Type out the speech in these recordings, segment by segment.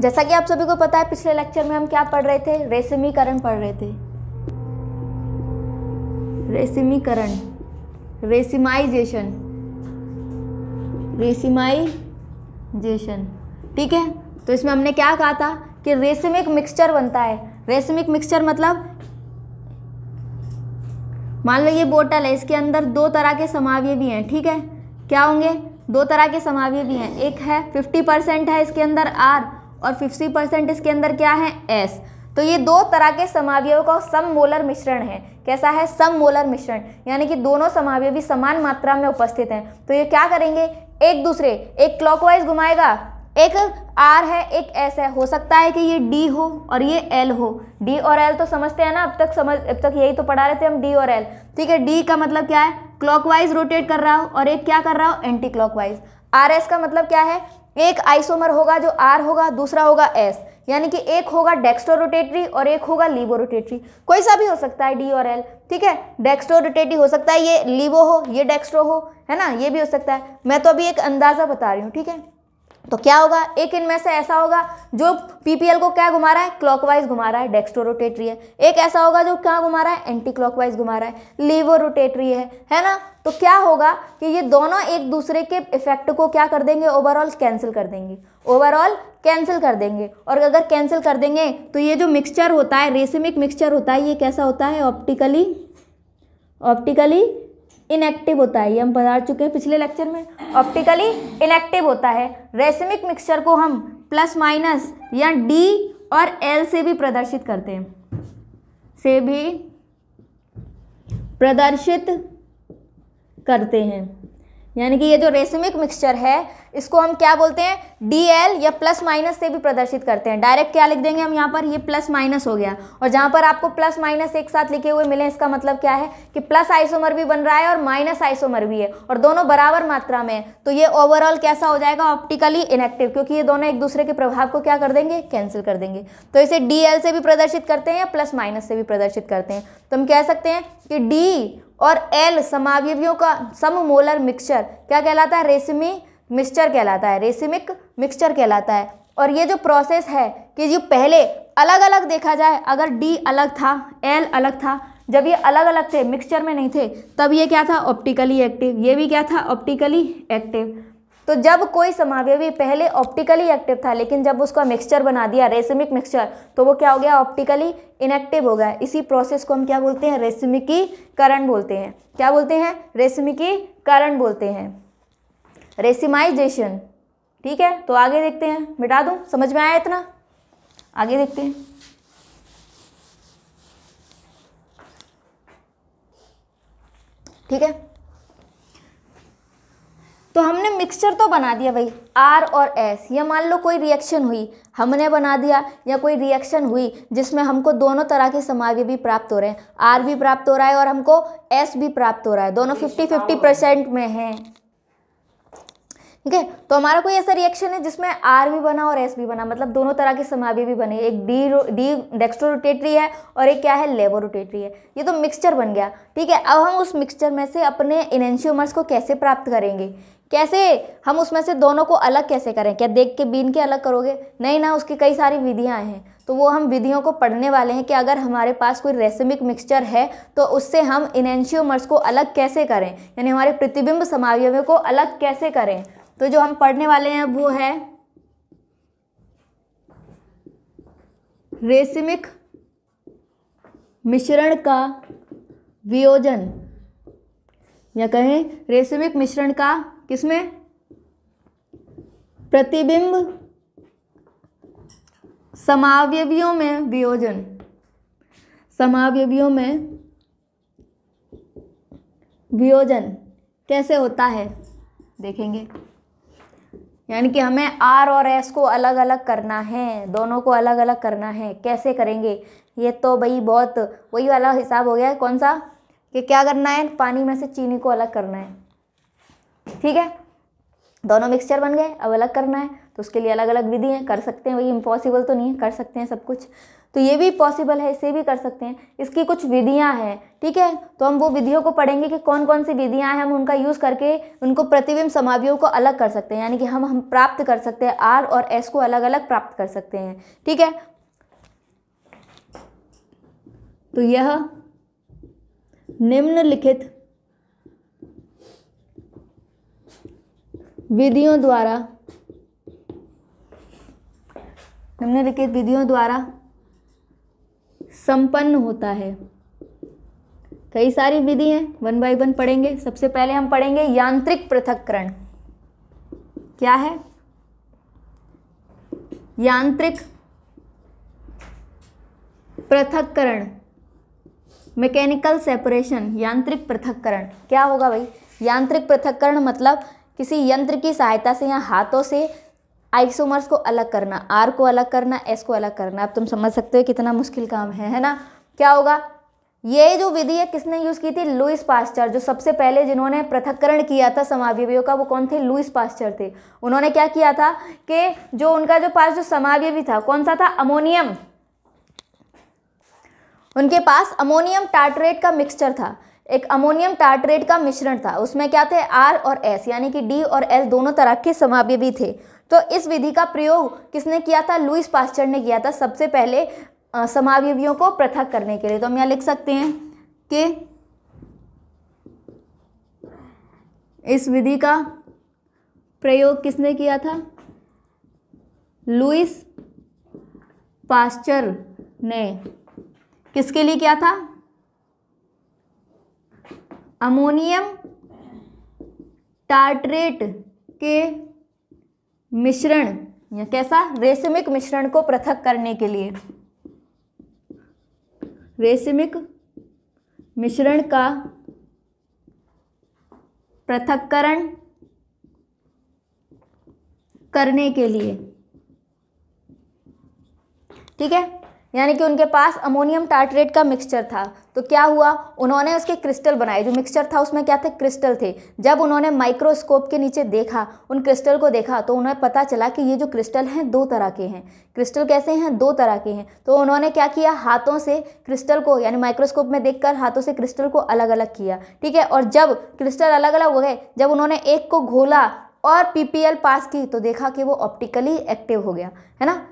जैसा कि आप सभी को पता है पिछले लेक्चर में हम क्या पढ़ रहे थे रेशमीकरण पढ़ रहे थे रेशमीकरण रेसिमाइजेशन रेसिमाइजेशन ठीक है तो इसमें हमने क्या कहा था कि रेशमिक मिक्सचर बनता है रेशमिक मिक्सचर मतलब मान लो ये बोतल है इसके अंदर दो तरह के समावय भी हैं ठीक है क्या होंगे दो तरह के समावय भी हैं एक है फिफ्टी परसेंट है इसके अंदर आर और 50 परसेंट इसके अंदर क्या है एस तो ये दो तरह के समावयों का सममोलर मिश्रण है कैसा है सममोलर मिश्रण यानी कि दोनों समावय भी समान मात्रा में उपस्थित हैं तो ये क्या करेंगे एक दूसरे एक क्लॉकवाइज घुमाएगा एक आर है एक एस है हो सकता है कि ये डी हो और ये एल हो डी और एल तो समझते हैं ना अब तक समझ अब तक यही तो पढ़ा रहे थे हम डी और एल ठीक है डी का मतलब क्या है क्लॉकवाइज रोटेट कर रहा हो और एक क्या कर रहा हो एंटी क्लॉकवाइज आर एस का मतलब क्या है एक आइसोमर होगा जो आर होगा दूसरा होगा एस यानी कि एक होगा डेक्स्टोरोटेटरी और एक होगा रोटेटरी कोई सा भी हो सकता है डी और एल ठीक है रोटेटरी हो सकता है ये लीबो हो ये डेक्स्ट्रो हो है ना ये भी हो सकता है मैं तो अभी एक अंदाज़ा बता रही हूँ ठीक है तो क्या होगा एक इनमें से ऐसा होगा जो पीपीएल को क्या घुमा रहा है क्लॉकवाइज घुमा रहा है डेक्स्टोरोटेटरी है एक ऐसा होगा जो क्या घुमा रहा है एंटी क्लॉकवाइज घुमा रहा है लीवो रोटेटरी है है ना तो क्या होगा कि ये दोनों एक दूसरे के इफेक्ट को क्या कर देंगे ओवरऑल कैंसिल कर देंगे ओवरऑल कैंसिल कर देंगे और अगर कैंसिल कर देंगे तो ये जो मिक्सचर होता है रेसिमिक मिक्सचर होता है ये कैसा होता है ऑप्टिकली ऑप्टिकली इनएक्टिव होता है ये हम बता चुके हैं पिछले लेक्चर में ऑप्टिकली इनएक्टिव होता है रेसिमिक मिक्सचर को हम प्लस माइनस या डी और एल से भी प्रदर्शित करते हैं से भी प्रदर्शित करते हैं यानी कि ये जो रेसमिक मिक्सचर है इसको हम क्या बोलते हैं डी एल या प्लस माइनस से भी प्रदर्शित करते हैं डायरेक्ट क्या लिख देंगे हम यहाँ पर ये प्लस माइनस हो गया और जहाँ पर आपको प्लस माइनस एक साथ लिखे हुए मिले इसका मतलब क्या है कि प्लस आइसोमर भी बन रहा है और माइनस आइसोमर भी है और दोनों बराबर मात्रा में है तो ये ओवरऑल कैसा हो जाएगा ऑप्टिकली इनएक्टिव क्योंकि ये दोनों एक दूसरे के प्रभाव को क्या कर देंगे कैंसिल कर देंगे तो इसे डी एल से भी प्रदर्शित करते हैं या प्लस माइनस से भी प्रदर्शित करते हैं तो हम कह सकते हैं कि डी और एल समावियों का सममोलर मिक्सचर क्या कहलाता है रेशमी मिक्सचर कहलाता है रेसिमिक मिक्सचर कहलाता है और ये जो प्रोसेस है कि जो पहले अलग अलग देखा जाए अगर डी अलग था एल अलग था जब ये अलग अलग थे मिक्सचर में नहीं थे तब ये क्या था ऑप्टिकली एक्टिव ये भी क्या था ऑप्टिकली एक्टिव तो जब कोई समावयवी पहले ऑप्टिकली एक्टिव था लेकिन जब उसका मिक्सचर बना दिया रेसिमिक मिक्सचर तो वो क्या हो गया ऑप्टिकली इनएक्टिव हो गया इसी प्रोसेस को हम क्या बोलते हैं रेसिमिकीकरण बोलते हैं क्या बोलते हैं रेसिमिकीकरण बोलते हैं रेसिमाइजेशन ठीक है तो आगे देखते हैं मिटा दूँ समझ में आया इतना आगे देखते हैं ठीक है तो हमने मिक्सचर तो बना दिया भाई आर और एस या मान लो कोई रिएक्शन हुई हमने बना दिया या कोई रिएक्शन हुई जिसमें हमको दोनों तरह के समावय भी प्राप्त हो रहे हैं आर भी प्राप्त हो रहा है और हमको एस भी प्राप्त हो रहा है दोनों फिफ्टी फिफ्टी परसेंट में हैं ठीक है तो हमारा कोई ऐसा रिएक्शन है जिसमें आर भी बना और एस भी बना मतलब दोनों तरह के समावी भी बने एक डी डी डेक्स्ट्रो रोटेटरी है और एक क्या है लेबो रोटेटरी है ये तो मिक्सचर बन गया ठीक है अब हम उस मिक्सचर में से अपने इनेंशियोमर्स को कैसे प्राप्त करेंगे कैसे हम उसमें से दोनों को अलग कैसे करें क्या देख के बीन के अलग करोगे नहीं ना उसकी कई सारी विधियाँ हैं तो वो हम विधियों को पढ़ने वाले हैं कि अगर हमारे पास कोई रेसमिक मिक्सचर है तो उससे हम इनेंशियोमर्स को अलग कैसे करें यानी हमारे प्रतिबिंब समावयों को अलग कैसे करें तो जो हम पढ़ने वाले हैं वो है रेशमिक मिश्रण का वियोजन या कहें रेसिमिक मिश्रण का किसमें प्रतिबिंब समावयवियों में वियोजन समावयवियों में वियोजन कैसे होता है देखेंगे यानी कि हमें आर और एस को अलग अलग करना है दोनों को अलग अलग करना है कैसे करेंगे ये तो भाई बहुत वही वाला हिसाब हो गया है कौन सा कि क्या करना है पानी में से चीनी को अलग करना है ठीक है दोनों मिक्सचर बन गए अब अलग करना है तो उसके लिए अलग अलग विधि हैं कर सकते हैं वही इम्पॉसिबल तो नहीं है कर सकते हैं सब कुछ तो ये भी पॉसिबल है इसे भी कर सकते हैं इसकी कुछ विधियाँ हैं ठीक है तो हम वो विधियों को पढ़ेंगे कि कौन कौन सी विधियाँ हैं हम उनका यूज़ करके उनको प्रतिबिंब समावियों को अलग कर सकते हैं यानी कि हम हम प्राप्त कर सकते हैं आर और एस को अलग अलग प्राप्त कर सकते हैं ठीक है तो यह निम्नलिखित विधियों द्वारा निम्नलिखित विधियों द्वारा संपन्न होता है कई सारी विधि हैं वन बाई वन पढ़ेंगे सबसे पहले हम पढ़ेंगे यांत्रिक पृथककरण क्या है यांत्रिक पृथककरण मैकेनिकल सेपरेशन यांत्रिक पृथककरण क्या होगा भाई यांत्रिक पृथककरण मतलब किसी यंत्र की सहायता से या हाथों से आइसोमर्स को अलग करना आर को अलग करना एस को अलग करना अब तुम समझ सकते हो कितना मुश्किल काम है है ना क्या होगा ये जो विधि है किसने यूज़ की थी लुइस पास्चर जो सबसे पहले जिन्होंने पृथककरण किया था समावयवियों का वो कौन थे लुइस पास्चर थे उन्होंने क्या किया था कि जो उनका जो पास जो समावयवी था कौन सा था अमोनियम उनके पास अमोनियम टार्ट्रेट का मिक्सचर था एक अमोनियम टार्ट्रेट का मिश्रण था उसमें क्या थे आर और एस यानी कि डी और एस दोनों तरह के समाव्य भी थे तो इस विधि का प्रयोग किसने किया था लुइस पास्चर ने किया था सबसे पहले समावयवियों को पृथक करने के लिए तो हम यहाँ लिख सकते हैं कि इस विधि का प्रयोग किसने किया था लुइस पास्चर ने किसके लिए किया था अमोनियम टार्ट्रेट के मिश्रण या कैसा रेशमिक मिश्रण को पृथक करने के लिए रेशमिक मिश्रण का पृथककरण करने के लिए ठीक है यानी कि उनके पास अमोनियम टार्ट्रेट का मिक्सचर था तो क्या हुआ उन्होंने उसके क्रिस्टल बनाए जो मिक्सचर था उसमें क्या थे क्रिस्टल थे जब उन्होंने माइक्रोस्कोप के नीचे देखा उन क्रिस्टल को देखा तो उन्हें पता चला कि ये जो क्रिस्टल हैं दो तरह के हैं क्रिस्टल कैसे हैं दो तरह के हैं तो उन्होंने क्या किया हाथों से क्रिस्टल को यानी माइक्रोस्कोप में देख हाथों से क्रिस्टल को अलग अलग किया ठीक है और जब क्रिस्टल अलग अलग हो गए जब उन्होंने एक को घोला और पी पास की तो देखा कि वो ऑप्टिकली एक्टिव हो गया है ना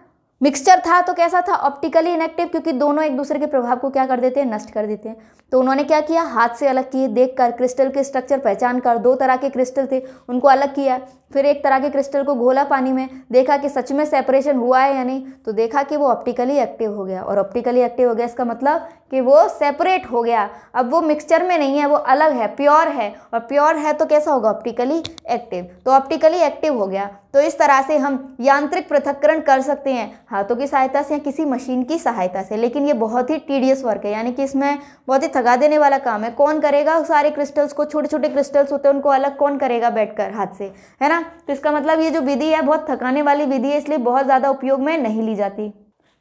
मिक्सचर था तो कैसा था ऑप्टिकली इनेक्टिव क्योंकि दोनों एक दूसरे के प्रभाव को क्या कर देते हैं नष्ट कर देते हैं तो उन्होंने क्या किया हाथ से अलग किए देखकर क्रिस्टल के स्ट्रक्चर पहचान कर दो तरह के क्रिस्टल थे उनको अलग किया फिर एक तरह के क्रिस्टल को घोला पानी में देखा कि सच में सेपरेशन हुआ है या नहीं तो देखा कि वो ऑप्टिकली एक्टिव हो गया और ऑप्टिकली एक्टिव हो गया इसका मतलब कि वो सेपरेट हो गया अब वो मिक्सचर में नहीं है वो अलग है प्योर है और प्योर है तो कैसा होगा ऑप्टिकली एक्टिव तो ऑप्टिकली एक्टिव हो गया तो इस तरह से हम यांत्रिक पृथककरण कर सकते हैं हाथों की सहायता से या किसी मशीन की सहायता से लेकिन ये बहुत ही टीडियस वर्क है यानी कि इसमें बहुत ही थका देने वाला काम है कौन करेगा सारे क्रिस्टल्स को छोटे छोटे क्रिस्टल्स होते हैं उनको अलग कौन करेगा बैठकर हाथ से है ना तो इसका मतलब ये जो विधि है बहुत थकाने वाली विधि है इसलिए बहुत ज़्यादा उपयोग में नहीं ली जाती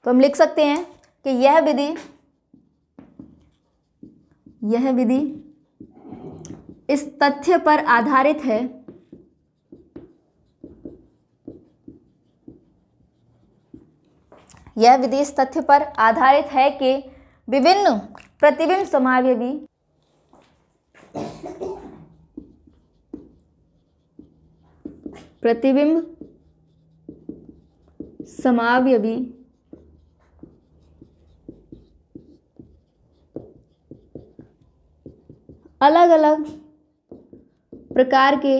तो हम लिख सकते हैं कि यह विधि यह विधि इस तथ्य पर आधारित है यह विदेश तथ्य पर आधारित है कि विभिन्न प्रतिबिंब समावयवी प्रतिबिंब समावयवी अलग अलग प्रकार के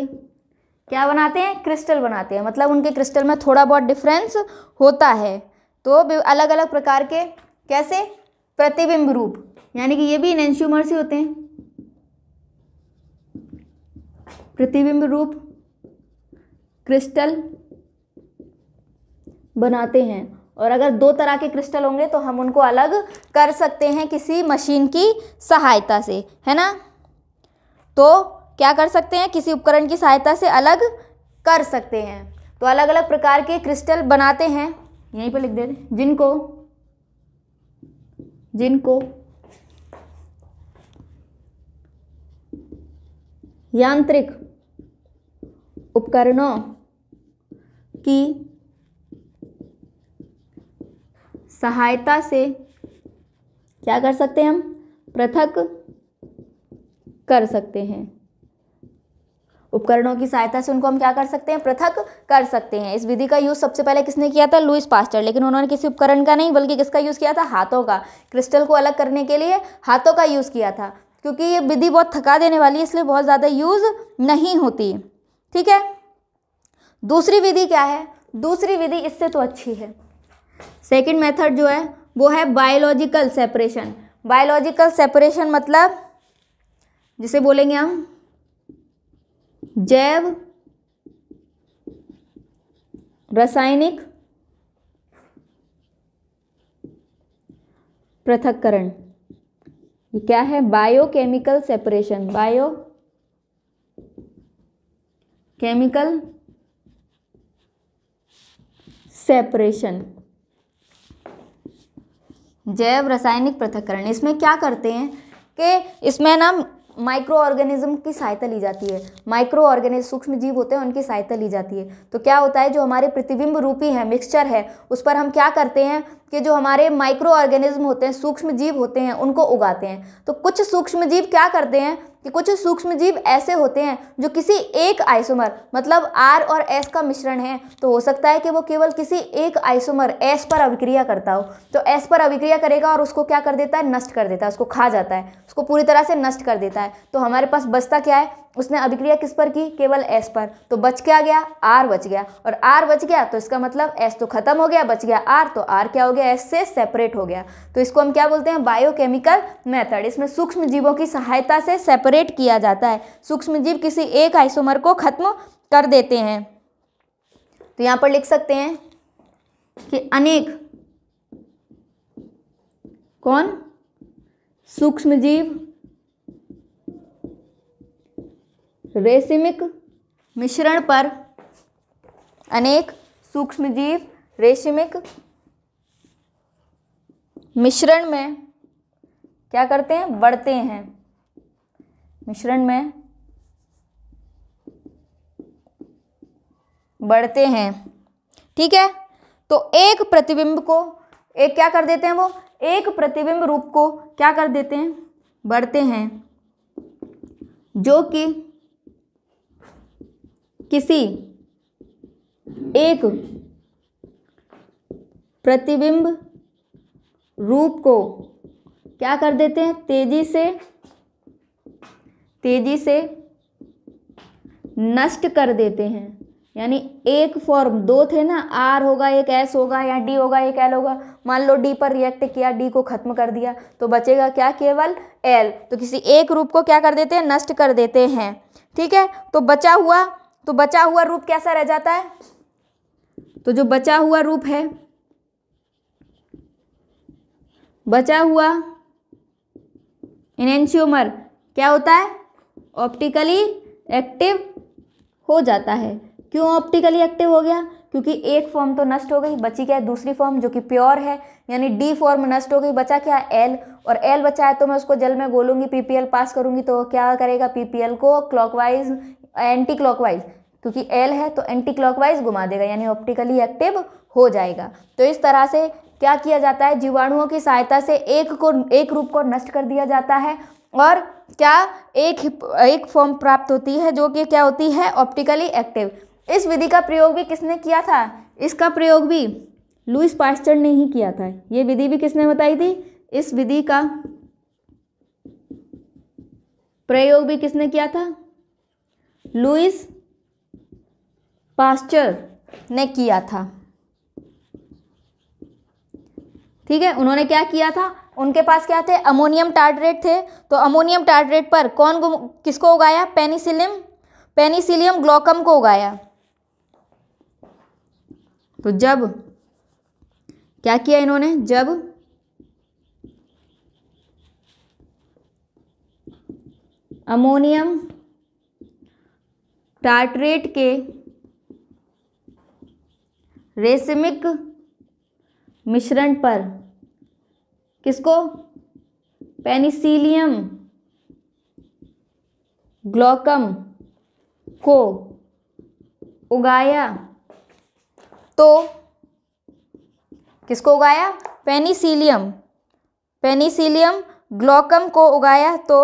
क्या बनाते हैं क्रिस्टल बनाते हैं मतलब उनके क्रिस्टल में थोड़ा बहुत डिफरेंस होता है तो अलग अलग प्रकार के कैसे प्रतिबिंब रूप यानी कि ये भी इनशूमर्स ही होते हैं प्रतिबिंब रूप क्रिस्टल बनाते हैं और अगर दो तरह के क्रिस्टल होंगे तो हम उनको अलग कर सकते हैं किसी मशीन की सहायता से है ना तो क्या कर सकते हैं किसी उपकरण की सहायता से अलग कर सकते हैं तो अलग अलग प्रकार के क्रिस्टल बनाते हैं यहीं पर लिख देते जिनको जिनको यांत्रिक उपकरणों की सहायता से क्या कर सकते हैं हम पृथक कर सकते हैं उपकरणों की सहायता से उनको हम क्या कर सकते हैं पृथक कर सकते हैं इस विधि का यूज़ सबसे पहले किसने किया था लुइस पास्टर लेकिन उन्होंने किसी उपकरण का नहीं बल्कि किसका यूज़ किया था हाथों का क्रिस्टल को अलग करने के लिए हाथों का यूज़ किया था क्योंकि ये विधि बहुत थका देने वाली है इसलिए बहुत ज़्यादा यूज़ नहीं होती ठीक है दूसरी विधि क्या है दूसरी विधि इससे तो अच्छी है सेकेंड मेथड जो है वो है बायोलॉजिकल सेपरेशन बायोलॉजिकल सेपरेशन मतलब जिसे बोलेंगे हम जैव रासायनिक पृथककरण ये क्या है biochemical separation bio chemical separation जैव रासायनिक पृथककरण इसमें क्या करते हैं कि इसमें ना माइक्रो ऑर्गेनिज्म की सहायता ली जाती है माइक्रो ऑर्गेनिज्म सूक्ष्म जीव होते हैं उनकी सहायता ली जाती है तो क्या होता है जो हमारे प्रतिबिंब रूपी है मिक्सचर है उस पर हम क्या करते हैं कि जो हमारे माइक्रो ऑर्गेनिज्म होते हैं सूक्ष्म जीव होते हैं उनको उगाते हैं तो कुछ सूक्ष्म जीव क्या करते हैं कि कुछ सूक्ष्म जीव ऐसे होते हैं जो किसी एक आइसोमर मतलब आर और एस का मिश्रण है तो हो सकता है कि वो केवल किसी एक आइसोमर एस पर अभिक्रिया करता हो तो एस पर अभिक्रिया करेगा और उसको क्या कर देता है नष्ट कर देता है उसको खा जाता है उसको पूरी तरह से नष्ट कर देता है तो हमारे पास बचता क्या है उसने अभिक्रिया किस पर की केवल एस पर तो बच क्या गया आर बच गया और आर बच गया तो इसका मतलब एस तो खत्म हो गया बच गया आर तो आर क्या हो गया एस से सेपरेट हो गया तो इसको हम क्या बोलते हैं बायोकेमिकल मेथड इसमें सूक्ष्म जीवों की सहायता से सेपरेट किया जाता है सूक्ष्म जीव किसी एक आइसोमर को खत्म कर देते हैं तो यहाँ पर लिख सकते हैं कि अनेक कौन सूक्ष्म जीव रेशमिक मिश्रण पर अनेक सूक्ष्मजीव रेशमिक मिश्रण में क्या करते हैं बढ़ते हैं मिश्रण में बढ़ते हैं ठीक है तो एक प्रतिबिंब को एक क्या कर देते हैं वो एक प्रतिबिंब रूप को क्या कर देते हैं बढ़ते हैं जो कि किसी एक प्रतिबिंब रूप को क्या कर देते हैं तेजी से तेजी से नष्ट कर देते हैं यानी एक फॉर्म दो थे ना आर होगा एक एस होगा या डी होगा एक एल होगा मान लो डी पर रिएक्ट किया डी को खत्म कर दिया तो बचेगा क्या केवल एल तो किसी एक रूप को क्या कर देते हैं नष्ट कर देते हैं ठीक है तो बचा हुआ तो बचा हुआ रूप कैसा रह जाता है तो जो बचा हुआ रूप है बचा हुआ इनएंशियोमर क्या होता है ऑप्टिकली एक्टिव हो जाता है क्यों ऑप्टिकली एक्टिव हो गया क्योंकि एक फॉर्म तो नष्ट हो गई बची क्या है दूसरी फॉर्म जो कि प्योर है यानी डी फॉर्म नष्ट हो गई बचा क्या एल और एल बचा है तो मैं उसको जल में गोलूंगी पीपीएल पास करूंगी तो क्या करेगा पीपीएल को क्लॉकवाइज एंटी क्लॉकवाइज क्योंकि एल है तो एंटी क्लॉकवाइज घुमा देगा यानी ऑप्टिकली एक्टिव हो जाएगा तो इस तरह से क्या किया जाता है जीवाणुओं की सहायता से एक को एक रूप को नष्ट कर दिया जाता है और क्या एक एक फॉर्म प्राप्त होती है जो कि क्या होती है ऑप्टिकली एक्टिव इस विधि का प्रयोग भी किसने किया था इसका प्रयोग भी लुइस पास्टर ने ही किया था ये विधि भी किसने बताई थी इस विधि का प्रयोग भी किसने किया था लुइस पास्चर ने किया था ठीक है उन्होंने क्या किया था उनके पास क्या थे अमोनियम टार्टरेट थे तो अमोनियम टार्टरेट पर कौन किसको उगाया पेनिसिलियम पेनिसिलियम ग्लोकम को उगाया तो जब क्या किया इन्होंने जब अमोनियम टार्ट्रेट के रेसमिक मिश्रण पर किसको पेनिसिलियम ग्लोकम को उगाया तो किसको उगाया पेनिसिलियम पेनिसिलियम ग्लोकम को उगाया तो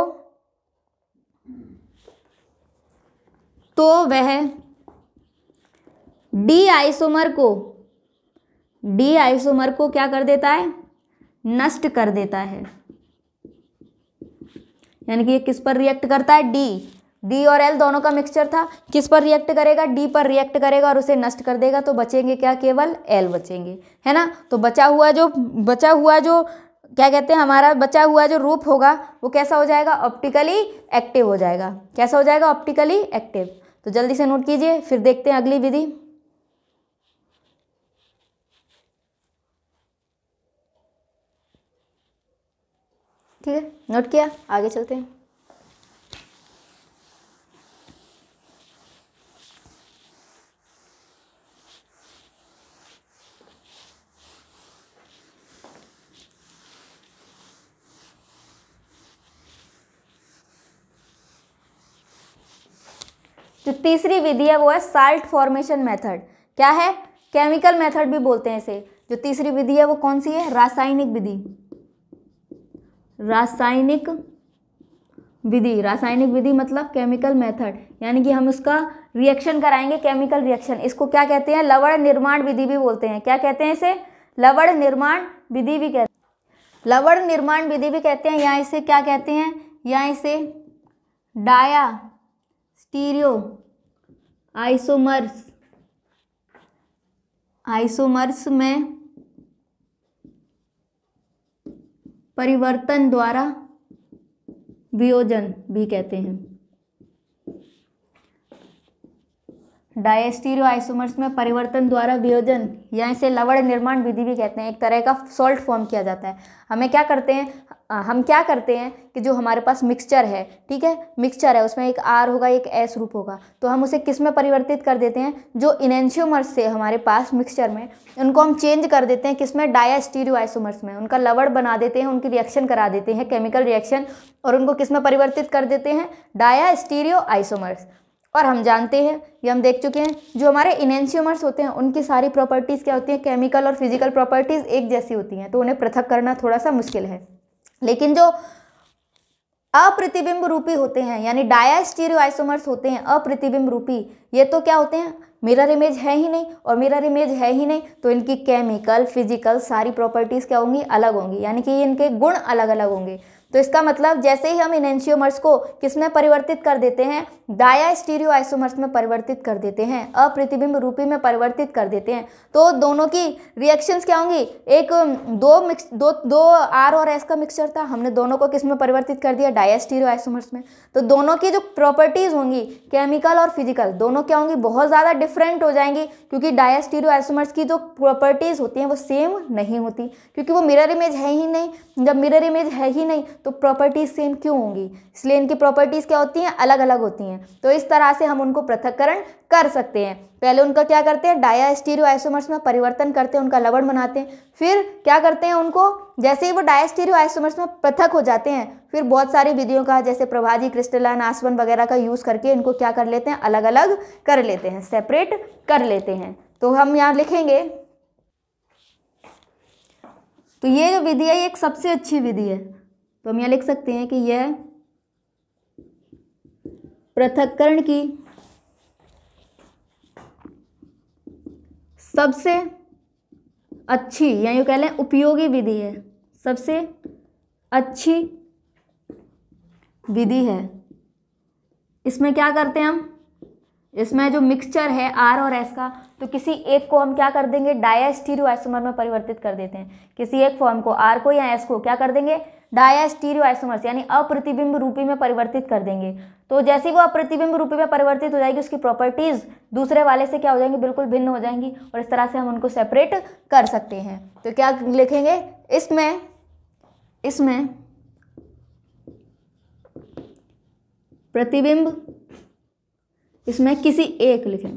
तो वह डी आइसोमर को डी आइसोमर को क्या कर देता है नष्ट कर देता है यानी कि ये किस पर रिएक्ट करता है डी डी और एल दोनों का मिक्सचर था किस पर रिएक्ट करेगा डी पर रिएक्ट करेगा और उसे नष्ट कर देगा तो बचेंगे क्या केवल एल बचेंगे है ना तो बचा हुआ जो बचा हुआ जो क्या कहते हैं हमारा बचा हुआ जो रूप होगा वो कैसा हो जाएगा ऑप्टिकली एक्टिव हो जाएगा कैसा हो जाएगा ऑप्टिकली एक्टिव तो जल्दी से नोट कीजिए फिर देखते हैं अगली विधि ठीक है नोट किया आगे चलते हैं जो तीसरी विधि है वो है साल्ट फॉर्मेशन मेथड क्या है केमिकल मेथड भी बोलते हैं इसे जो तीसरी विधि है वो कौन सी है रासायनिक विधि रासायनिक विधि रासायनिक विधि मतलब केमिकल मेथड यानी कि हम उसका रिएक्शन कराएंगे केमिकल रिएक्शन इसको क्या कहते हैं लवण निर्माण विधि भी बोलते हैं क्या कहते हैं इसे लवण निर्माण विधि भी कहते लवण निर्माण विधि भी कहते हैं या इसे क्या कहते हैं या इसे डाया स्टीरियो आइसोमर्स आइसोमर्स में परिवर्तन द्वारा वियोजन भी कहते हैं डायस्टीरियो आइसोमर्स में परिवर्तन द्वारा वियोजन या इसे लवड़ निर्माण विधि भी कहते हैं एक तरह का सॉल्ट फॉर्म किया जाता है हमें क्या करते हैं हम क्या करते हैं कि जो हमारे पास मिक्सचर है ठीक है मिक्सचर है उसमें एक आर होगा एक एस रूप होगा तो हम उसे किस में परिवर्तित कर देते हैं जो इनेंशियोमर्स से हमारे पास मिक्सचर में उनको हम चेंज कर देते हैं किस में डायास्टीरियो आइसोमर्स में उनका लवड़ बना देते हैं उनकी रिएक्शन करा देते हैं केमिकल रिएक्शन और उनको किस में परिवर्तित कर देते हैं डाया आइसोमर्स और हम जानते हैं ये हम देख चुके हैं जो हमारे इनेंशियोमर्स होते हैं उनकी सारी प्रॉपर्टीज़ क्या होती हैं केमिकल और फिजिकल प्रॉपर्टीज़ एक जैसी होती हैं तो उन्हें पृथक करना थोड़ा सा मुश्किल है लेकिन जो अप्रतिबिंब रूपी होते हैं यानी डायास्टीरियो आइसोमर्स होते हैं अप्रतिबिंब रूपी ये तो क्या होते हैं मिरर इमेज है ही नहीं और मिरर इमेज है ही नहीं तो इनकी केमिकल फिजिकल सारी प्रॉपर्टीज़ क्या होंगी अलग होंगी यानी कि इनके गुण अलग अलग होंगे तो इसका मतलब जैसे ही हम इनेंशियोमर्स को किस में परिवर्तित कर देते हैं डाया स्टीरियो आइसोमर्स में परिवर्तित कर देते हैं अप्रतिबिंब रूपी में परिवर्तित कर देते हैं तो दोनों की रिएक्शंस क्या होंगी एक दो मिक्स दो दो आर और एस का मिक्सचर था हमने दोनों को किस में परिवर्तित कर दिया डाया स्टीरियो आइसोमर्स में तो दोनों की जो प्रॉपर्टीज़ होंगी केमिकल और फिजिकल दोनों क्या होंगी बहुत ज़्यादा डिफरेंट हो जाएंगी क्योंकि डाया स्टीरियो आइसोमर्स की जो प्रॉपर्टीज़ होती हैं वो सेम नहीं होती क्योंकि वो मिरर इमेज है ही नहीं जब मिरर इमेज है ही नहीं तो प्रॉपर्टीज़ सेम क्यों होंगी इसलिए इनकी प्रॉपर्टीज़ क्या होती हैं अलग अलग होती हैं तो इस तरह से हम उनको पृथककरण कर सकते हैं पहले उनका क्या करते हैं डाया स्टीरियो आइसोमर्स में परिवर्तन करते हैं उनका लवण बनाते हैं फिर क्या करते हैं उनको जैसे ही वो डायस्टीरियो आइसोमर्स में पृथक हो जाते हैं फिर बहुत सारी विधियों का जैसे प्रभाजी क्रिस्टलाइन आसवन वगैरह का यूज़ करके इनको क्या कर लेते हैं अलग अलग कर लेते हैं सेपरेट कर लेते हैं तो हम यहाँ लिखेंगे तो ये जो विधि है ये एक सबसे अच्छी विधि है तो हम यहाँ लिख सकते हैं कि यह पृथककरण की सबसे अच्छी या यूँ कह लें उपयोगी विधि है सबसे अच्छी विधि है इसमें क्या करते हैं हम इसमें जो मिक्सचर है आर और एस का तो किसी एक को हम क्या कर देंगे डायस्टीरियो आइसोमर में परिवर्तित कर देते हैं किसी एक फॉर्म को आर को या एस को क्या कर देंगे डायस्टीरियो आइसोमर्स यानी अप्रतिबिंब रूपी में परिवर्तित कर देंगे तो जैसे ही वो अप्रतिबिंब रूपी में परिवर्तित हो जाएगी उसकी प्रॉपर्टीज़ दूसरे वाले से क्या हो जाएंगी बिल्कुल भिन्न हो जाएंगी और इस तरह से हम उनको सेपरेट कर सकते हैं तो क्या लिखेंगे इसमें इसमें प्रतिबिंब इसमें किसी एक लिखें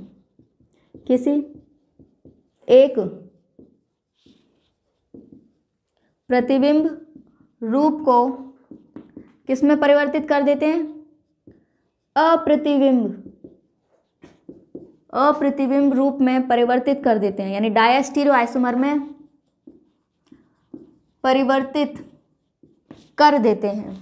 किसी एक प्रतिबिंब रूप को किसमें परिवर्तित कर देते हैं अप्रतिबिंब अप्रतिबिंब रूप में परिवर्तित कर देते हैं यानी डायस्टीरो आइसोमर में परिवर्तित कर देते हैं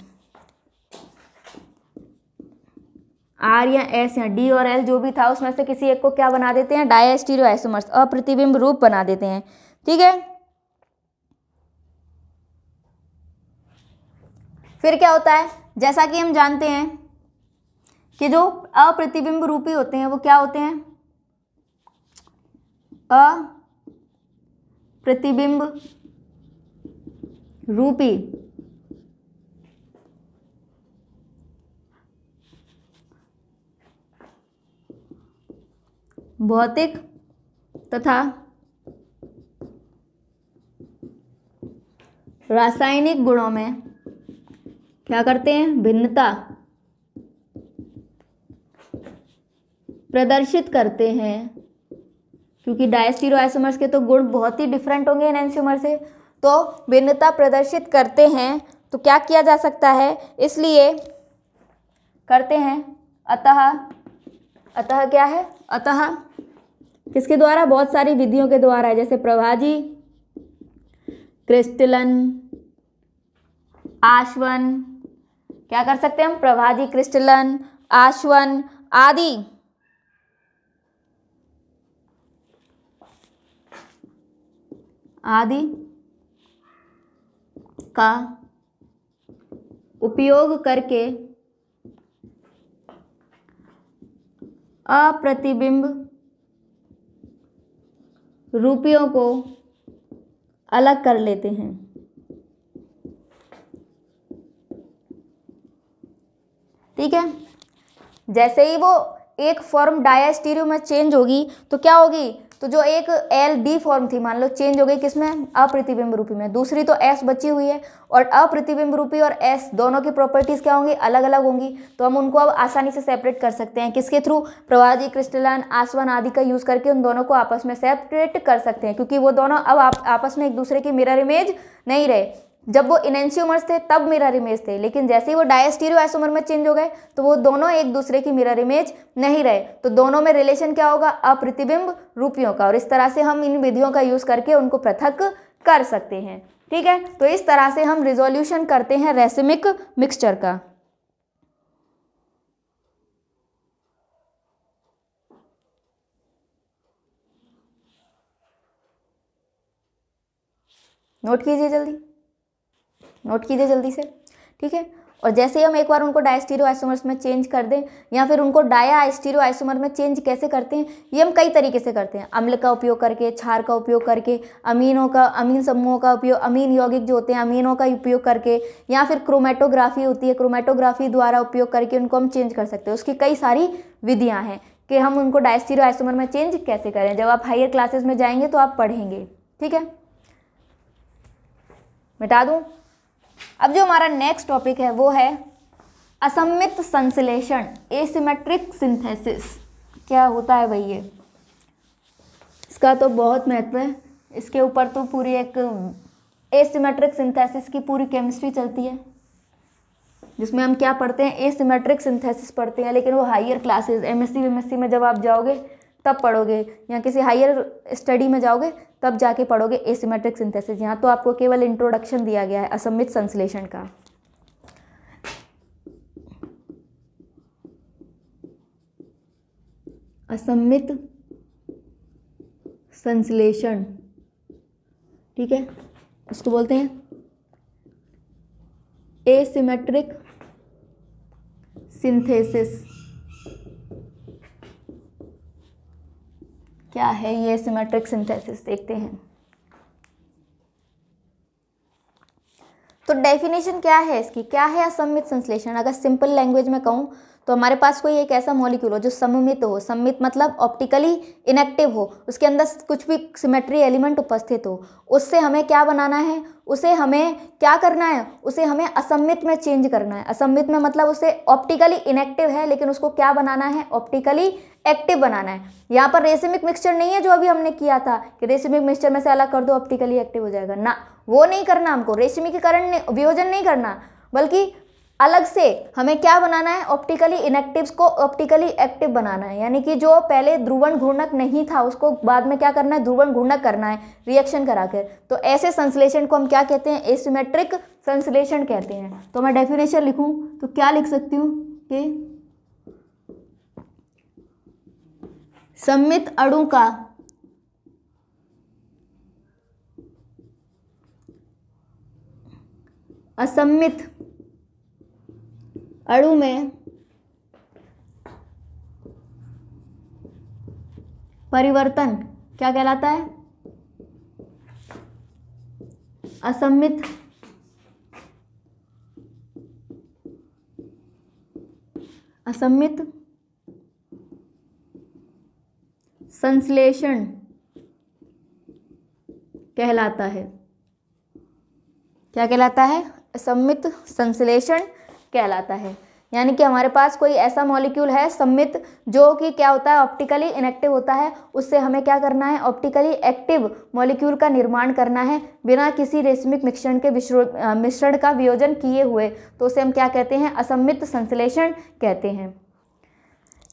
आर या एस या डी और एल जो भी था उसमें से किसी एक को क्या बना देते हैं डायस्टीरियो आइसोमर्स अप्रतिबिंब रूप बना देते हैं ठीक है फिर क्या होता है जैसा कि हम जानते हैं कि जो अप्रतिबिंब रूपी होते हैं वो क्या होते हैं प्रतिबिंब रूपी भौतिक तथा रासायनिक गुणों में क्या करते हैं भिन्नता प्रदर्शित करते हैं क्योंकि डायस्टीरो आइसोमर्स के तो गुण बहुत ही डिफरेंट होंगे इन एनसीमर से तो भिन्नता प्रदर्शित करते हैं तो क्या किया जा सकता है इसलिए करते हैं अतः अतः क्या है अतः किसके द्वारा बहुत सारी विधियों के द्वारा जैसे प्रभाजी क्रिस्टलन आश्वन क्या कर सकते हैं हम प्रभाजी क्रिस्टलन आश्वन आदि आदि का उपयोग करके अप्रतिबिंब रुपयों को अलग कर लेते हैं ठीक है जैसे ही वो एक फॉर्म डायस्टीरियो में चेंज होगी तो क्या होगी तो जो एक एल डी फॉर्म थी मान लो चेंज हो गई किसमें अप्रतिबिंब रूपी में दूसरी तो एस बची हुई है और अप्रतिबिंब रूपी और एस दोनों की प्रॉपर्टीज़ क्या होंगी अलग अलग होंगी तो हम उनको अब आसानी से सेपरेट कर सकते हैं किसके थ्रू प्रवादी क्रिस्टलन आसवन आदि का यूज़ करके उन दोनों को आपस में सेपरेट कर सकते हैं क्योंकि वो दोनों अब आप, आपस में एक दूसरे की मिरर इमेज नहीं रहे जब वो इनेंशियोमर्स थे तब मिरर इमेज थे लेकिन जैसे ही वो डायस्टीरियो आइसोमर में चेंज हो गए तो वो दोनों एक दूसरे की मिरर इमेज नहीं रहे तो दोनों में रिलेशन क्या होगा अप्रतिबिंब रूपियों का और इस तरह से हम इन विधियों का यूज़ करके उनको पृथक कर सकते हैं ठीक है तो इस तरह से हम रिजोल्यूशन करते हैं रेसिमिक मिक्सचर का नोट कीजिए जल्दी नोट कीजिए जल्दी से ठीक है और जैसे ही हम एक बार उनको डायस्टीरो आइसोमर्स में चेंज कर दें या फिर उनको डाया आइस्टीरो आइसोमर में चेंज कैसे करते हैं ये हम कई तरीके से करते हैं अम्ल का उपयोग करके छार का उपयोग करके अमीनों का अमीन समूहों का उपयोग अमीन यौगिक जो होते हैं अमीनों का उपयोग करके या फिर क्रोमेटोग्राफी होती है क्रोमेटोग्राफी द्वारा उपयोग करके उनको हम चेंज कर सकते हैं उसकी कई सारी विधियाँ हैं कि हम उनको डायस्टीरो आइसोमर में चेंज कैसे करें जब आप हायर क्लासेस में जाएंगे तो आप पढ़ेंगे ठीक है मिटा दूँ अब जो हमारा नेक्स्ट टॉपिक है वो है असमित संश्लेषण एसिमेट्रिक सिंथेसिस क्या होता है भाई ये इसका तो बहुत महत्व है इसके ऊपर तो पूरी एक एसिमेट्रिक सिंथेसिस की पूरी केमिस्ट्री चलती है जिसमें हम क्या पढ़ते हैं एसिमेट्रिक सिंथेसिस पढ़ते हैं लेकिन वो हायर क्लासेस एमएससी एस में जब आप जाओगे तब पढ़ोगे या किसी हायर स्टडी में जाओगे तब जाके पढ़ोगे एसीमेट्रिक सिंथेसिस यहाँ तो आपको केवल इंट्रोडक्शन दिया गया है असमित संश्लेषण का असमित संश्लेषण ठीक है उसको बोलते हैं एसिमेट्रिक सिंथेसिस क्या है ये सिमेट्रिक सिंथेसिस देखते हैं तो डेफिनेशन क्या है इसकी क्या है असम्मित संश्लेषण अगर सिंपल लैंग्वेज में कहूँ तो हमारे पास कोई एक ऐसा मॉलिक्यूल हो जो सममित हो सममित मतलब ऑप्टिकली इनएक्टिव हो उसके अंदर कुछ भी सिमेट्री एलिमेंट उपस्थित हो उससे हमें क्या बनाना है उसे हमें क्या करना है उसे हमें असमित में चेंज करना है असमित में मतलब उसे ऑप्टिकली इनएक्टिव है लेकिन उसको क्या बनाना है ऑप्टिकली एक्टिव बनाना है यहाँ पर रेसिमिक मिक्सचर नहीं है जो अभी हमने किया था कि रेसिमिक मिक्सचर में से अलग कर दो ऑप्टिकली एक्टिव हो जाएगा ना वो नहीं करना हमको रेसिमिकीकरण वियोजन नहीं करना बल्कि अलग से हमें क्या बनाना है ऑप्टिकली इनेक्टिव्स को ऑप्टिकली एक्टिव बनाना है यानी कि जो पहले ध्रुवन घूर्णक नहीं था उसको बाद में क्या करना है ध्रुवन घूर्णक करना है रिएक्शन करा कर तो ऐसे संश्लेषण को हम क्या कहते हैं एसिमेट्रिक संश्लेषण कहते हैं तो मैं डेफिनेशन लिखूँ तो क्या लिख सकती हूँ कि सम्मित अणु का असम्मित अणु में परिवर्तन क्या कहलाता है असमित असम्मित संश्लेषण कहलाता है क्या कहलाता है असमित संश्लेषण कहलाता है यानी कि हमारे पास कोई ऐसा मॉलिक्यूल है सम्मित जो कि क्या होता है ऑप्टिकली इनएक्टिव होता है उससे हमें क्या करना है ऑप्टिकली एक्टिव मॉलिक्यूल का निर्माण करना है बिना किसी रेशमिक मिश्रण के मिश्रण का वियोजन किए हुए तो उसे हम क्या कहते हैं असम्मित संश्लेषण कहते हैं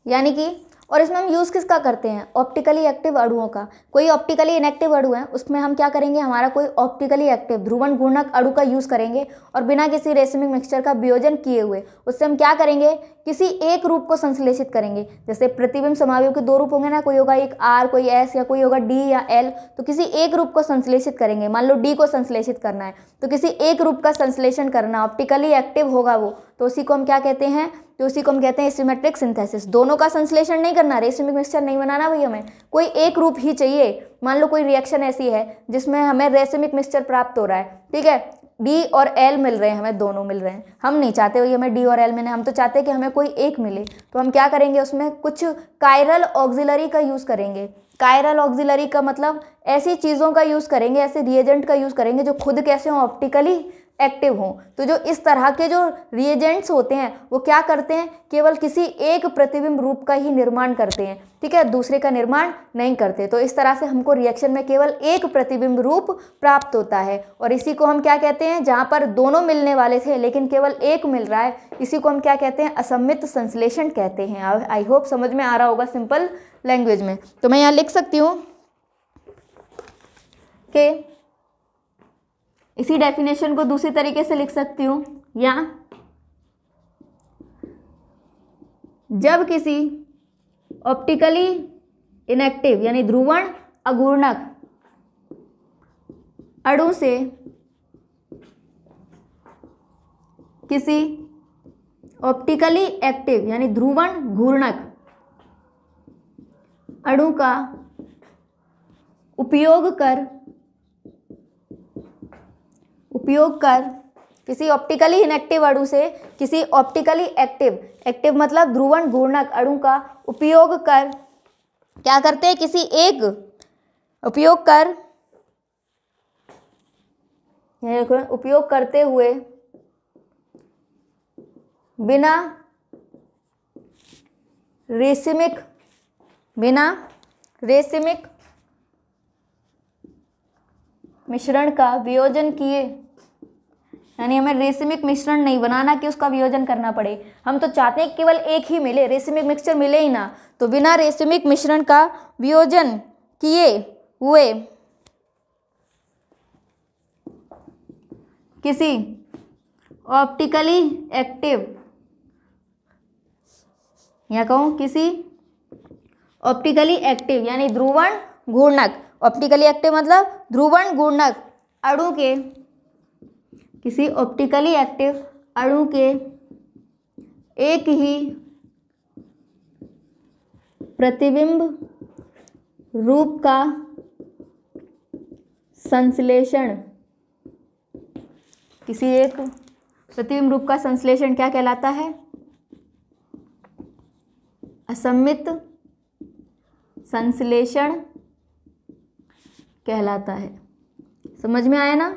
यानी कि और इसमें हम यूज़ किसका करते हैं ऑप्टिकली एक्टिव अड़ुओं का कोई ऑप्टिकली इनएक्टिव अड़ु है उसमें हम क्या करेंगे हमारा कोई ऑप्टिकली एक्टिव ध्रुवन गुणक अड़ु का यूज़ करेंगे और बिना किसी रेसमिक मिक्सचर का वियोजन किए हुए उससे हम क्या करेंगे किसी एक रूप को संश्लेषित करेंगे जैसे प्रतिबिंब समावयों के दो रूप होंगे ना कोई होगा एक आर कोई एस या कोई होगा डी या एल तो किसी एक रूप को संश्लेषित करेंगे मान लो डी को संश्लेषित करना है तो किसी एक रूप का संश्लेषण करना ऑप्टिकली एक्टिव होगा वो तो उसी को हम क्या कहते हैं तो उसी को हम कहते हैं सिमेट्रिक सिंथेसिस दोनों का संश्लेषण नहीं करना रेसिमिक मिक्सचर नहीं बनाना भाई हमें कोई एक रूप ही चाहिए मान लो कोई रिएक्शन ऐसी है जिसमें हमें रेसिमिक मिक्सचर प्राप्त हो रहा है ठीक है डी और एल मिल रहे हैं हमें दोनों मिल रहे हैं हम नहीं चाहते वही हमें डी और एल मिले हम तो चाहते हैं कि हमें कोई एक मिले तो हम क्या करेंगे उसमें कुछ कायरल ऑक्जिलरी का यूज़ करेंगे कायरल ऑक्जिलरी का मतलब ऐसी चीज़ों का यूज़ करेंगे ऐसे रिएजेंट का यूज़ करेंगे जो खुद कैसे हों ऑप्टिकली एक्टिव हों तो जो इस तरह के जो रिएजेंट्स होते हैं वो क्या करते हैं केवल किसी एक प्रतिबिंब रूप का ही निर्माण करते हैं ठीक है दूसरे का निर्माण नहीं करते तो इस तरह से हमको रिएक्शन में केवल एक प्रतिबिंब रूप प्राप्त होता है और इसी को हम क्या कहते हैं जहाँ पर दोनों मिलने वाले थे लेकिन केवल एक मिल रहा है इसी को हम क्या कहते हैं असम्मित संश्लेषण कहते हैं आई होप समझ में आ रहा होगा सिंपल लैंग्वेज में तो मैं यहाँ लिख सकती हूँ के इसी डेफिनेशन को दूसरी तरीके से लिख सकती हूँ या जब किसी ऑप्टिकली इनएक्टिव यानी ध्रुवण अघूर्णक अणु से किसी ऑप्टिकली एक्टिव यानी ध्रुवण घूर्णक अणु का उपयोग कर उपयोग कर किसी ऑप्टिकली इनएक्टिव अणु से किसी ऑप्टिकली एक्टिव एक्टिव मतलब ध्रुवन घूर्णक अणु का उपयोग कर क्या करते हैं किसी एक उपयोग कर उपयोग करते हुए बिना रेसिमिक बिना रेसिमिक मिश्रण का वियोजन किए यानी हमें रेसिमिक मिश्रण नहीं बनाना कि उसका वियोजन करना पड़े हम तो चाहते हैं केवल एक ही मिले रेसिमिक मिक्सचर मिले ही ना तो बिना रेसिमिक मिश्रण का वियोजन किए हुए किसी ऑप्टिकली एक्टिव या कहूँ किसी ऑप्टिकली एक्टिव यानी ध्रुवण घूर्णक ऑप्टिकली एक्टिव मतलब ध्रुवण गुणक अणु के किसी ऑप्टिकली एक्टिव अणु के एक ही प्रतिबिंब रूप का संश्लेषण किसी एक प्रतिबिंब रूप का संश्लेषण क्या कहलाता है असमित संश्लेषण कहलाता है समझ में आया ना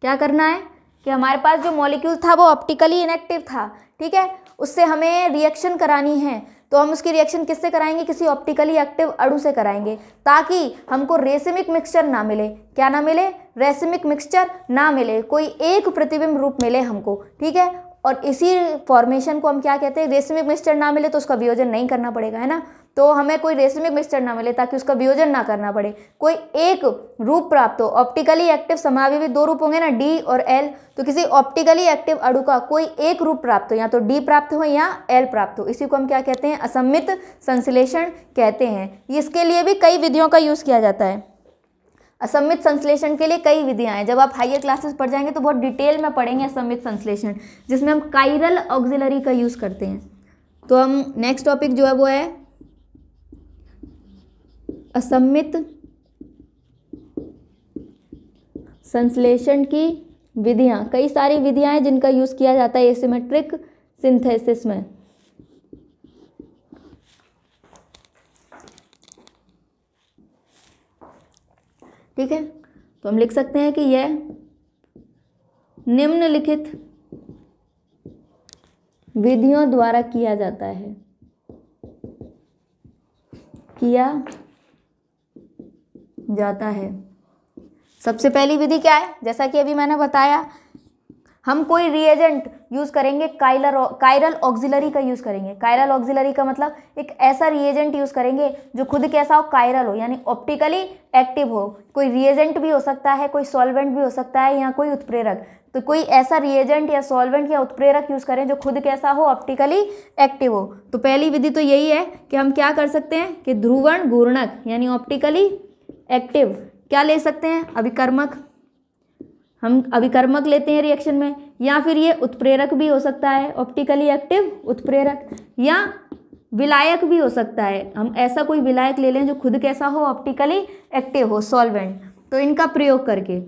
क्या करना है कि हमारे पास जो मॉलिक्यूल था वो ऑप्टिकली इनएक्टिव था ठीक है उससे हमें रिएक्शन करानी है तो हम उसकी रिएक्शन किससे कराएंगे किसी ऑप्टिकली एक्टिव अड़ु से कराएंगे ताकि हमको रेसिमिक मिक्सचर ना मिले क्या ना मिले रेसिमिक मिक्सचर ना मिले कोई एक प्रतिबिंब रूप मिले हमको ठीक है और इसी फॉर्मेशन को हम क्या कहते हैं रेसमिक मिक्सचर ना मिले तो उसका वियोजन नहीं करना पड़ेगा है ना तो हमें कोई रेसमिक मिक्सचर ना मिले ताकि उसका वियोजन ना करना पड़े कोई एक रूप प्राप्त हो ऑप्टिकली एक्टिव समावि भी दो रूप होंगे ना डी और एल तो किसी ऑप्टिकली एक्टिव अड़ु का कोई एक रूप प्राप्त हो या तो डी प्राप्त हो या एल प्राप्त हो इसी को हम क्या कहते हैं असम्मित संश्लेषण कहते हैं इसके लिए भी कई विधियों का यूज़ किया जाता है असमित संश्लेषण के लिए कई विधियां हैं जब आप हाइयर क्लासेस पढ़ जाएंगे तो बहुत डिटेल में पढ़ेंगे असमित संश्लेषण जिसमें हम काइरल ऑक्सिलरी का यूज़ करते हैं तो हम नेक्स्ट टॉपिक जो है वो है असमित संश्लेषण की विधियां कई सारी विधियां हैं जिनका यूज़ किया जाता है एसिमेट्रिक सिंथेसिस में ठीक है तो हम लिख सकते हैं कि यह निम्नलिखित विधियों द्वारा किया जाता है किया जाता है सबसे पहली विधि क्या है जैसा कि अभी मैंने बताया हम कोई रिएजेंट यूज़ करेंगे काइलर कायरल ऑक्सिलरी का यूज़ करेंगे कायरल ऑक्सिलरी का मतलब एक ऐसा रिएजेंट यूज़ करेंगे जो खुद कैसा हो कायरल हो यानी ऑप्टिकली एक्टिव हो कोई रिएजेंट भी हो सकता है कोई सॉल्वेंट भी हो सकता है या कोई उत्प्रेरक तो कोई ऐसा रिएजेंट या सॉल्वेंट या उत्प्रेरक यूज़ करें जो खुद कैसा हो ऑप्टिकली एक्टिव हो तो पहली विधि तो यही है कि हम क्या कर सकते हैं कि ध्रुवण घूर्णक यानी ऑप्टिकली एक्टिव क्या ले सकते हैं अभिकर्मक हम अभिकर्मक लेते हैं रिएक्शन में या फिर ये उत्प्रेरक भी हो सकता है ऑप्टिकली एक्टिव उत्प्रेरक या विलायक भी हो सकता है हम ऐसा कोई विलायक ले लें जो खुद कैसा हो ऑप्टिकली एक्टिव हो सॉल्वेंट तो इनका प्रयोग करके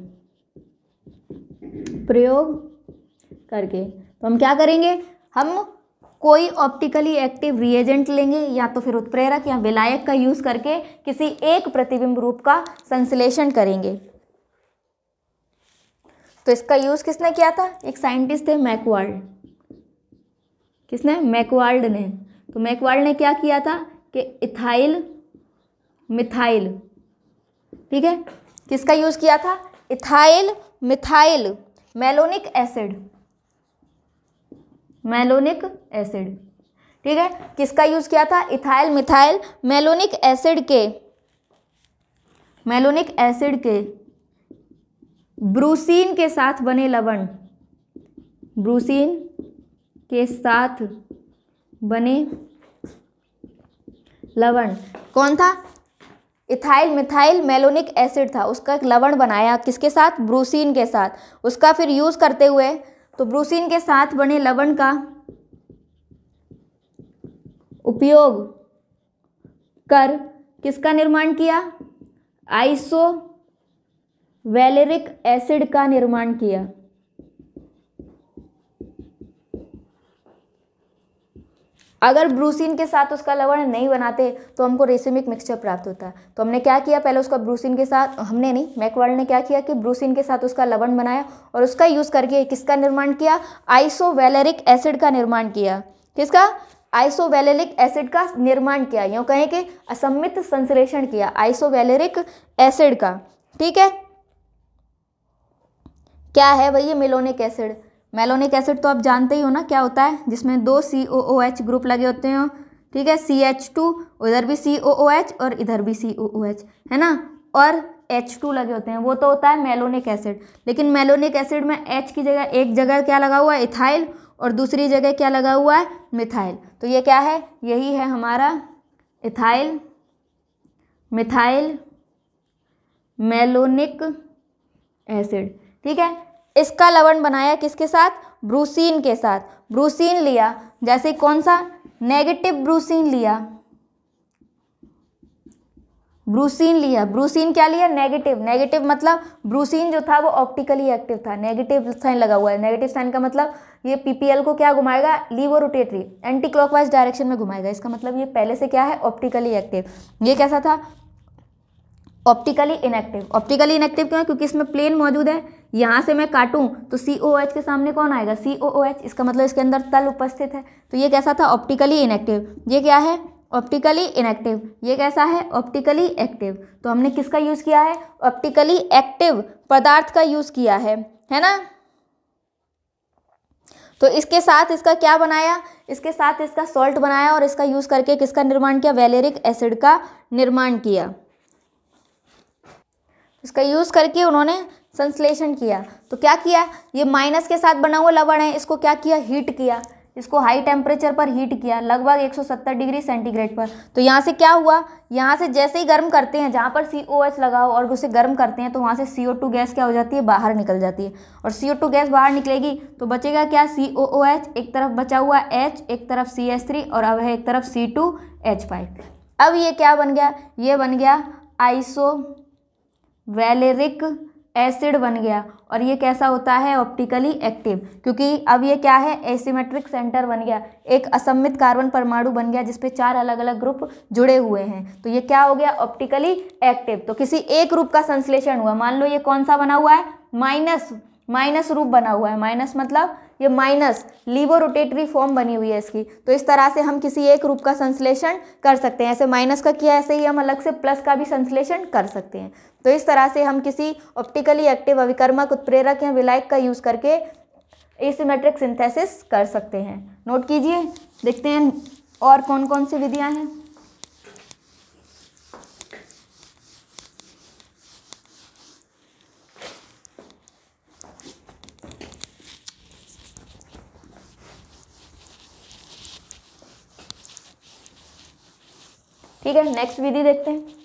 प्रयोग करके तो हम क्या करेंगे हम कोई ऑप्टिकली एक्टिव रिएजेंट लेंगे या तो फिर उत्प्रेरक या विलायक का यूज़ करके किसी एक प्रतिबिंब रूप का संश्लेषण करेंगे तो इसका यूज़ किसने किया था एक साइंटिस्ट थे मैकवर्ल्ड किसने मैकवर्ल्ड ने तो मैकवर्ल्ड ने क्या किया था कि इथाइल मिथाइल ठीक है किसका यूज़ किया था ethyl methyl malonic acid malonic acid ठीक है किसका यूज़ किया था इथाइल मिथाइल मेलोनिक एसिड के मेलोनिक एसिड के ब्रूसिन के साथ बने लवण ब्रूसिन के साथ बने लवण कौन था इथाइल मिथाइल मेलोनिक एसिड था उसका एक लवण बनाया किसके साथ ब्रूसिन के साथ उसका फिर यूज़ करते हुए तो ब्रूसिन के साथ बने लवण का उपयोग कर किसका निर्माण किया आइसो वेलेरिक एसिड का निर्माण किया अगर ब्रूसिन के साथ उसका लवण नहीं बनाते तो हमको रेसिमिक मिक्सचर प्राप्त होता है तो हमने क्या किया पहले उसका ब्रूसिन के साथ हमने नहीं मैकवर्ल्ड ने क्या किया कि ब्रूसिन के साथ उसका लवण बनाया और उसका यूज़ करके किसका निर्माण किया आइसोवेलेरिक एसिड का निर्माण किया किसका आइसोवेलेरिक एसिड का निर्माण किया यूँ कहें कि असम्मित संश्लेषण किया आइसोवेलेरिक एसिड का ठीक है क्या है वही मेलोनिक एसिड मेलोनिक एसिड तो आप जानते ही हो ना क्या होता है जिसमें दो सी ओ ओ एच ग्रुप लगे होते हैं ठीक है सी एच टू उधर भी सी ओ ओ एच और इधर भी सी ओ ओ एच है ना और एच टू लगे होते हैं वो तो होता है मेलोनिक एसिड लेकिन मेलोनिक एसिड में एच की जगह एक जगह क्या लगा हुआ है इथाइल और दूसरी जगह क्या लगा हुआ है मिथाइल तो ये क्या है यही है हमारा इथाइल मिथाइल मेलोनिक एसिड ठीक है इसका लवण बनाया किसके साथ ब्रूसिन के साथ ब्रूसिन लिया जैसे कौन सा नेगेटिव ब्रूसिन लिया ब्रूसिन लिया ब्रूसिन क्या लिया नेगेटिव नेगेटिव मतलब ब्रूसिन जो था वो ऑप्टिकली एक्टिव था नेगेटिव साइन लगा हुआ है नेगेटिव साइन का मतलब ये पीपीएल को क्या घुमाएगा levo rotatory anti clockwise direction में घुमाएगा इसका मतलब ये पहले से क्या है ऑप्टिकली एक्टिव ये कैसा था ऑप्टिकली इनएक्टिव ऑप्टिकली इनएक्टिव क्यों क्योंकि इसमें प्लेन मौजूद है यहाँ से मैं काटूँ तो सी ओ एच के सामने कौन आएगा सी ओ ओ एच इसका मतलब इसके अंदर तल उपस्थित है तो ये कैसा था ऑप्टिकली इनएक्टिव ये क्या है ऑप्टिकली इनएक्टिव ये कैसा है ऑप्टिकली एक्टिव तो हमने किसका यूज़ किया है ऑप्टिकली एक्टिव पदार्थ का यूज़ किया है है ना तो इसके साथ इसका क्या बनाया इसके साथ इसका सॉल्ट बनाया और इसका यूज़ करके किसका निर्माण किया वेलेरिक एसिड का निर्माण किया इसका यूज़ करके उन्होंने संश्लेषण किया तो क्या किया ये माइनस के साथ बना हुआ लवण है इसको क्या किया हीट किया इसको हाई टेम्परेचर पर हीट किया लगभग 170 डिग्री सेंटीग्रेड पर तो यहाँ से क्या हुआ यहाँ से जैसे ही गर्म करते हैं जहाँ पर सी ओ एच लगाओ और उसे गर्म करते हैं तो वहाँ से सी ओ टू गैस क्या हो जाती है बाहर निकल जाती है और सी ओ टू गैस बाहर निकलेगी तो बचेगा क्या सी ओ ओ एच एक तरफ बचा हुआ एच एक तरफ सी एच थ्री और अब है एक तरफ सी टू एच फाइव अब ये क्या बन गया ये बन गया आइसो वैलेरिक एसिड बन गया और ये कैसा होता है ऑप्टिकली एक्टिव क्योंकि अब ये क्या है एसिमेट्रिक सेंटर बन गया एक असमित कार्बन परमाणु बन गया जिसपे चार अलग अलग ग्रुप जुड़े हुए हैं तो ये क्या हो गया ऑप्टिकली एक्टिव तो किसी एक रूप का संश्लेषण हुआ मान लो ये कौन सा बना हुआ है माइनस माइनस रूप बना हुआ है माइनस मतलब ये माइनस लीवो रोटेटरी फॉर्म बनी हुई है इसकी तो इस तरह से हम किसी एक रूप का संश्लेषण कर सकते हैं ऐसे माइनस का किया ऐसे ही हम अलग से प्लस का भी संश्लेषण कर सकते हैं तो इस तरह से हम किसी ऑप्टिकली एक्टिव अविकर्मक उत्प्रेरक या विलायक का यूज़ करके एसीमेट्रिक सिंथेसिस कर सकते हैं नोट कीजिए देखते हैं और कौन कौन सी विधियाँ हैं ठीक है नेक्स्ट विधि देखते हैं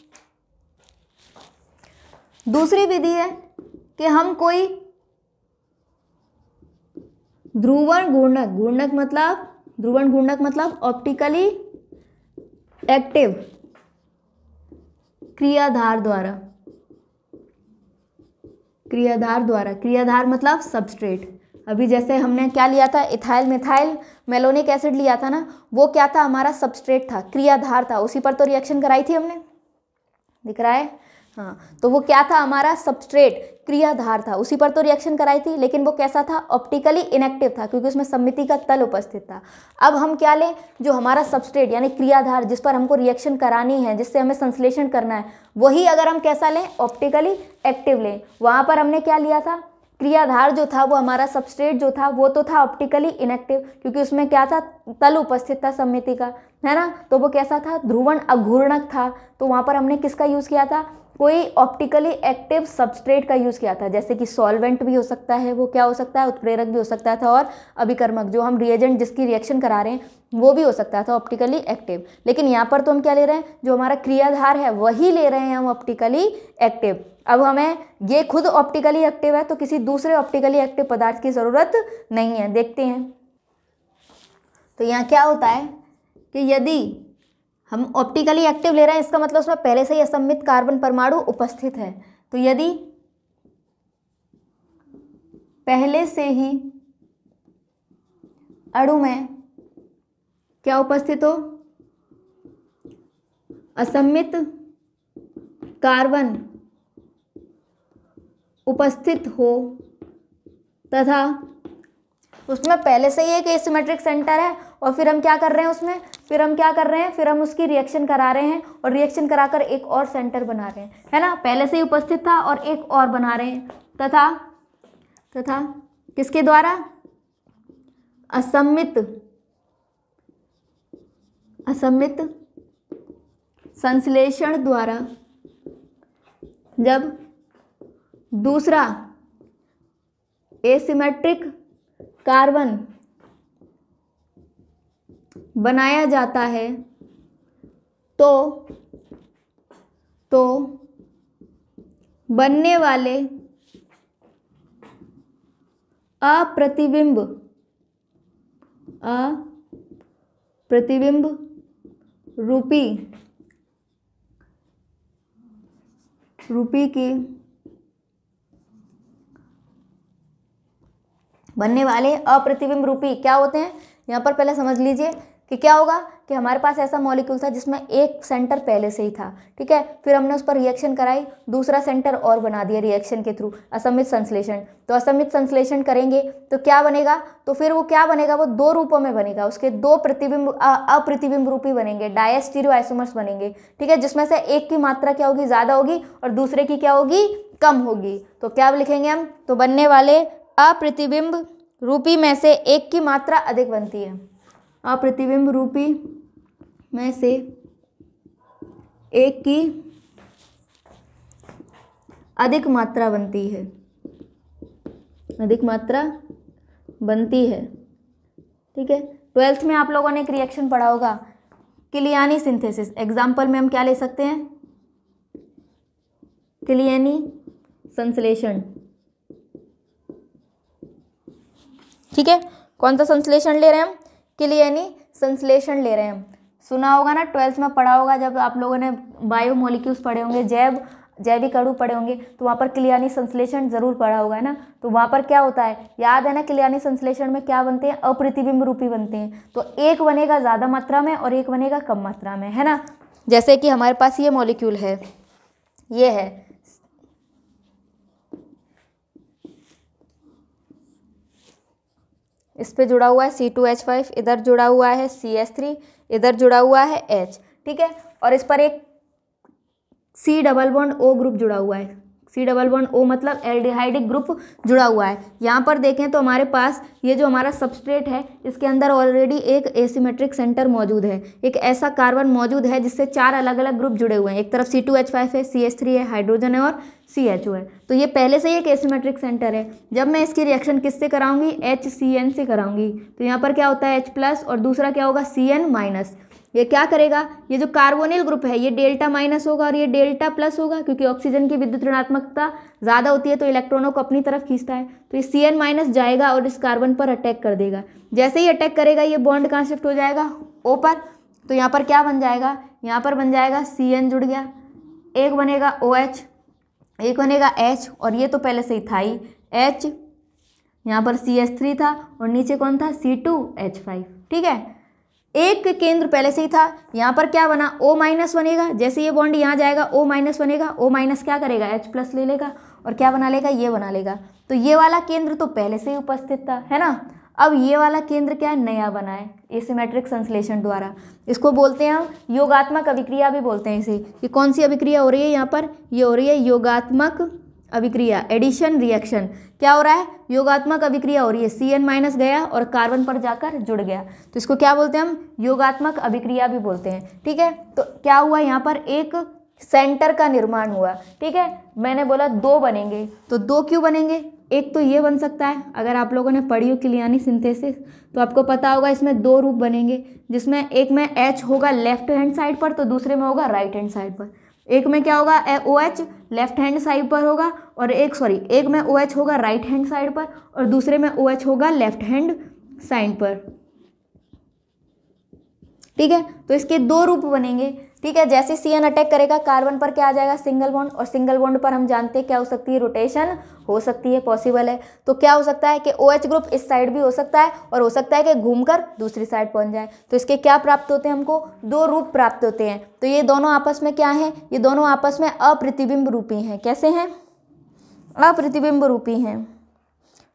दूसरी विधि है कि हम कोई ध्रुवण घूर्णक घूर्णक मतलब ध्रुवण घूर्णक मतलब ऑप्टिकली एक्टिव क्रियाधार द्वारा क्रियाधार द्वारा क्रियाधार मतलब सबस्ट्रेट अभी जैसे हमने क्या लिया था इथाइल मिथाइल मेलोनिक एसिड लिया था ना वो क्या था हमारा सबस्ट्रेट था क्रियाधार था उसी पर तो रिएक्शन कराई थी हमने दिख रहा है हाँ तो वो क्या था हमारा सबस्ट्रेट क्रियाधार था उसी पर तो रिएक्शन कराई थी लेकिन वो कैसा था ऑप्टिकली इनएक्टिव था क्योंकि उसमें सम्मिति का तल उपस्थित था अब हम क्या लें जो हमारा सबस्ट्रेट यानी क्रियाधार जिस पर हमको रिएक्शन करानी है जिससे हमें संश्लेषण करना है वही अगर हम कैसा लें ऑप्टिकली एक्टिव लें वहाँ पर हमने क्या लिया था क्रियाधार जो था वो हमारा सबस्ट्रेट जो था वो तो था ऑप्टिकली इनेक्टिव क्योंकि उसमें क्या था तल उपस्थित था सम्मिति का है ना तो वो कैसा था ध्रुवण अघूर्णक था तो वहाँ पर हमने किसका यूज़ किया था कोई ऑप्टिकली एक्टिव सबस्ट्रेट का यूज़ किया था जैसे कि सॉल्वेंट भी हो सकता है वो क्या हो सकता है उत्प्रेरक भी हो सकता था और अभिकर्मक जो हम रिएजेंट जिसकी रिएक्शन करा रहे हैं वो भी हो सकता था ऑप्टिकली एक्टिव लेकिन यहाँ पर तो हम क्या ले रहे हैं जो हमारा क्रियाधार है वही ले रहे हैं हम ऑप्टिकली एक्टिव अब हमें ये खुद ऑप्टिकली एक्टिव है तो किसी दूसरे ऑप्टिकली एक्टिव पदार्थ की ज़रूरत नहीं है देखते हैं तो यहाँ क्या होता है कि यदि हम ऑप्टिकली एक्टिव ले रहे हैं इसका मतलब उसमें पहले से ही असमित कार्बन परमाणु उपस्थित है तो यदि पहले से ही अणु में क्या उपस्थित हो असमित कार्बन उपस्थित हो तथा उसमें पहले से ही एक एसिमेट्रिक सेंटर है और फिर हम क्या कर रहे हैं उसमें फिर हम क्या कर रहे हैं फिर हम उसकी रिएक्शन करा रहे हैं और रिएक्शन कराकर एक और सेंटर बना रहे हैं है ना पहले से ही उपस्थित था और एक और बना रहे हैं तथा तथा किसके द्वारा असम्मित असमित संश्लेषण द्वारा जब दूसरा एसिमेट्रिक कार्बन बनाया जाता है तो तो बनने वाले अप्रतिबिंब प्रतिबिंब रूपी रूपी की बनने वाले अप्रतिबिंब रूपी क्या होते हैं यहाँ पर पहले समझ लीजिए कि क्या होगा कि हमारे पास ऐसा मॉलिक्यूल था जिसमें एक सेंटर पहले से ही था ठीक है फिर हमने उस पर रिएक्शन कराई दूसरा सेंटर और बना दिया रिएक्शन के थ्रू असमित संश्लेषण तो असमित संश्लेषण करेंगे तो क्या बनेगा तो फिर वो क्या बनेगा वो दो रूपों में बनेगा उसके दो प्रतिबिंब अप्रतिबिंब रूपी बनेंगे डायस्टीरो आइसोमर्स बनेंगे ठीक है जिसमें से एक की मात्रा क्या होगी ज़्यादा होगी और दूसरे की क्या होगी कम होगी तो क्या लिखेंगे हम तो बनने वाले अप्रतिबिंब रूपी में से एक की मात्रा अधिक बनती है अप्रतिबिंब रूपी में से एक की अधिक मात्रा बनती है अधिक मात्रा बनती है ठीक है ट्वेल्थ में आप लोगों ने एक रिएक्शन पढ़ा होगा क्लियानी सिंथेसिस एग्जाम्पल में हम क्या ले सकते हैं क्लियानी संश्लेषण ठीक है कौन सा संश्लेषण ले रहे हैं हम क्लियनी संश्लेषण ले रहे हैं हम सुना होगा ना ट्वेल्थ में पढ़ा होगा जब आप लोगों ने बायो मोलिक्यूल्स पढ़े होंगे जैव जैविक अणु पढ़े होंगे तो वहाँ पर क्लियानी संश्लेषण जरूर पढ़ा होगा है ना तो वहाँ पर क्या होता है याद है ना क्लियानी संश्लेषण में क्या बनते हैं अप्रतिबिंब रूपी बनते हैं तो एक बनेगा ज़्यादा मात्रा में और एक बनेगा कम मात्रा में है ना जैसे कि हमारे पास ये मॉलिक्यूल है ये है इस पे जुड़ा हुआ है सी टू एच फाइव इधर जुड़ा हुआ है सी एस थ्री इधर जुड़ा हुआ है एच ठीक है और इस पर एक C double bond O group जुड़ा हुआ है सी डबल वन ओ मतलब एल्डिहाइडिक ग्रुप जुड़ा हुआ है यहाँ पर देखें तो हमारे पास ये जो हमारा सबस्ट्रेट है इसके अंदर ऑलरेडी एक एसीमेट्रिक सेंटर मौजूद है एक ऐसा कार्बन मौजूद है जिससे चार अलग अलग ग्रुप जुड़े हुए हैं एक तरफ सी टू एच फाइव है सी एच थ्री है हाइड्रोजन है और सी एच ओ है तो ये पहले से ही एक एसीमेट्रिक सेंटर है जब मैं इसकी रिएक्शन किससे कराऊंगी एच सी एन से कराऊंगी तो यहाँ पर क्या होता है एच प्लस और दूसरा क्या होगा सी एन माइनस ये क्या करेगा ये जो कार्बोनिल ग्रुप है ये डेल्टा माइनस होगा और ये डेल्टा प्लस होगा क्योंकि ऑक्सीजन की विद्युत ऋणात्मकता ज़्यादा होती है तो इलेक्ट्रॉनों को अपनी तरफ खींचता है तो ये सी एन माइनस जाएगा और इस कार्बन पर अटैक कर देगा जैसे ही अटैक करेगा ये बॉन्ड कहाँ शिफ्ट हो जाएगा ओ पर तो यहाँ पर क्या बन जाएगा यहाँ पर बन जाएगा सी एन जुड़ गया एक बनेगा ओ OH, एक बनेगा एच और ये तो पहले से ही था ही एच यहाँ पर सी एच थ्री था और नीचे कौन था सी टू एच फाइव ठीक है एक केंद्र पहले से ही था यहाँ पर क्या बना O माइनस बनेगा जैसे ये बॉन्ड यहाँ जाएगा O माइनस बनेगा O माइनस क्या करेगा H प्लस ले लेगा और क्या बना लेगा ये बना लेगा तो ये वाला केंद्र तो पहले से ही उपस्थित था है ना अब ये वाला केंद्र क्या है नया बना है एसीमेट्रिक संश्लेषण द्वारा इसको बोलते हैं हम योगात्मक अभिक्रिया भी बोलते हैं इसे कि कौन सी अभिक्रिया हो रही है यहाँ पर ये हो रही है योगात्मक अभिक्रिया एडिशन रिएक्शन क्या हो रहा है योगात्मक अभिक्रिया हो रही है सी एन माइनस गया और कार्बन पर जाकर जुड़ गया तो इसको क्या बोलते हैं हम योगात्मक अभिक्रिया भी बोलते हैं ठीक है तो क्या हुआ यहाँ पर एक सेंटर का निर्माण हुआ ठीक है मैंने बोला दो बनेंगे तो दो क्यों बनेंगे एक तो ये बन सकता है अगर आप लोगों ने पढ़ी हो क्लियानी सिंथेसिस तो आपको पता होगा इसमें दो रूप बनेंगे जिसमें एक में एच होगा लेफ्ट हैंड साइड पर तो दूसरे में होगा राइट हैंड साइड पर एक में क्या होगा O H left hand side पर होगा और एक सॉरी एक में ओ एच होगा राइट हैंड साइड पर और दूसरे में ओ एच होगा लेफ्ट हैंड साइड पर ठीक है तो इसके दो रूप बनेंगे ठीक है जैसे सी एन अटैक करेगा कार्बन पर क्या आ जाएगा सिंगल बॉन्ड और सिंगल बॉन्ड पर हम जानते हैं क्या हो सकती है रोटेशन हो सकती है पॉसिबल है तो क्या हो सकता है कि ओ OH ग्रुप इस साइड भी हो सकता है और हो सकता है कि घूमकर दूसरी साइड पहुंच जाए तो इसके क्या प्राप्त होते हैं हमको दो रूप प्राप्त होते हैं तो ये दोनों आपस में क्या हैं ये दोनों आपस में अप्रतिबिंब रूपी हैं कैसे हैं अप्रतिबिंब रूपी हैं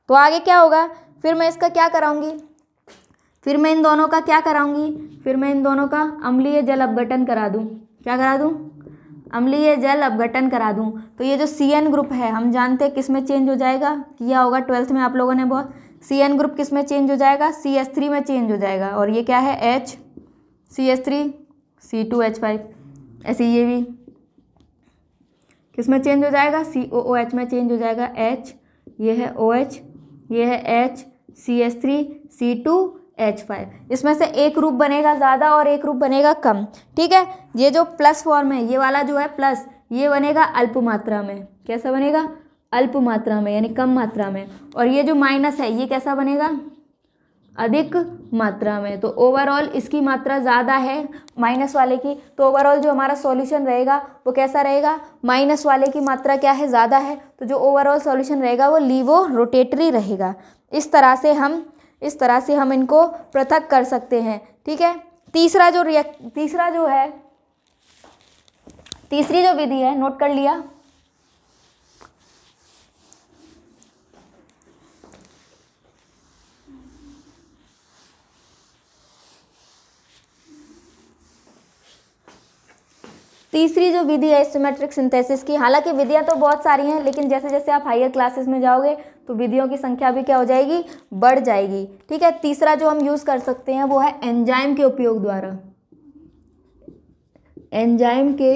तो आगे क्या होगा फिर मैं इसका क्या कराऊंगी फिर मैं इन दोनों का क्या कराऊंगी फिर मैं इन दोनों का अम्लीय जल अपघटन करा दूँ क्या करा दूँ अम्लीय जल अपघटन करा दूँ तो ये जो सी एन ग्रुप है हम जानते हैं किस में चेंज हो जाएगा किया होगा ट्वेल्थ में आप लोगों ने बहुत सी एन ग्रुप किस में चेंज हो जाएगा सी एस थ्री में चेंज हो जाएगा और ये क्या है H C S three C two H five ऐसे ये भी किस में चेंज हो जाएगा सी ओ ओ एच में चेंज हो जाएगा एच ये है ओ OH, एच ये है H C S three C two H five इसमें से एक रूप बनेगा ज़्यादा और एक रूप बनेगा कम ठीक है ये जो प्लस फॉर्म है ये वाला जो है प्लस ये बनेगा अल्प मात्रा में कैसा बनेगा अल्प मात्रा में यानी कम मात्रा में और ये जो माइनस है ये कैसा बनेगा अधिक मात्रा में तो ओवरऑल इसकी मात्रा ज़्यादा है माइनस वाले की तो ओवरऑल जो हमारा सॉल्यूशन रहेगा वो कैसा रहेगा माइनस वाले की मात्रा क्या है ज़्यादा है तो जो ओवरऑल सॉल्यूशन रहेगा वो लीवो रोटेटरी रहेगा इस तरह से हम इस तरह से हम इनको पृथक कर सकते हैं ठीक है तीसरा जो रिएक् तीसरा जो है तीसरी जो विधि है नोट कर लिया तीसरी जो विधि है सिमेट्रिक सिंथेसिस की हालांकि विधियां तो बहुत सारी हैं लेकिन जैसे जैसे आप हायर क्लासेस में जाओगे तो विधियों की संख्या भी क्या हो जाएगी बढ़ जाएगी ठीक है तीसरा जो हम यूज़ कर सकते हैं वो है एंजाइम के उपयोग द्वारा एंजाइम के